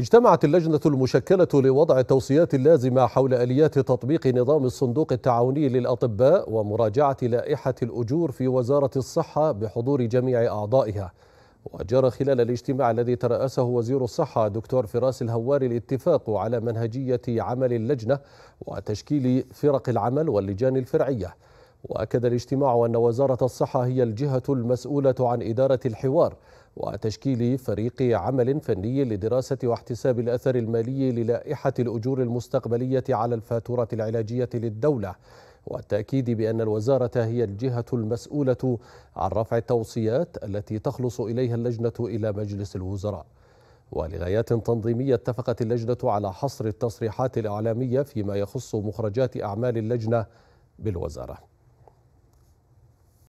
اجتمعت اللجنة المشكلة لوضع التوصيات اللازمة حول آليات تطبيق نظام الصندوق التعاوني للأطباء ومراجعة لائحة الأجور في وزارة الصحة بحضور جميع أعضائها وجرى خلال الاجتماع الذي ترأسه وزير الصحة دكتور فراس الهواري الاتفاق على منهجية عمل اللجنة وتشكيل فرق العمل واللجان الفرعية وأكد الاجتماع أن وزارة الصحة هي الجهة المسؤولة عن إدارة الحوار وتشكيل فريق عمل فني لدراسة واحتساب الأثر المالي للائحة الأجور المستقبلية على الفاتورة العلاجية للدولة والتأكيد بأن الوزارة هي الجهة المسؤولة عن رفع التوصيات التي تخلص إليها اللجنة إلى مجلس الوزراء ولغايات تنظيمية اتفقت اللجنة على حصر التصريحات الإعلامية فيما يخص مخرجات أعمال اللجنة بالوزارة